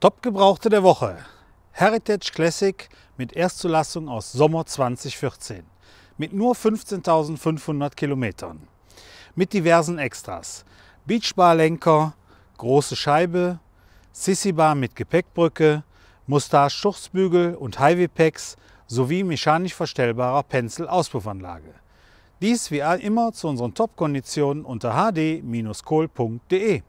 Top-Gebrauchte der Woche. Heritage Classic mit Erstzulassung aus Sommer 2014. Mit nur 15.500 Kilometern. Mit diversen Extras. Beachbar-Lenker, große Scheibe, Sissi-Bar mit Gepäckbrücke, Mustache-Schurzbügel und Highway-Packs sowie mechanisch verstellbarer Pencil-Auspuffanlage. Dies wie immer zu unseren Top-Konditionen unter hd-kohl.de.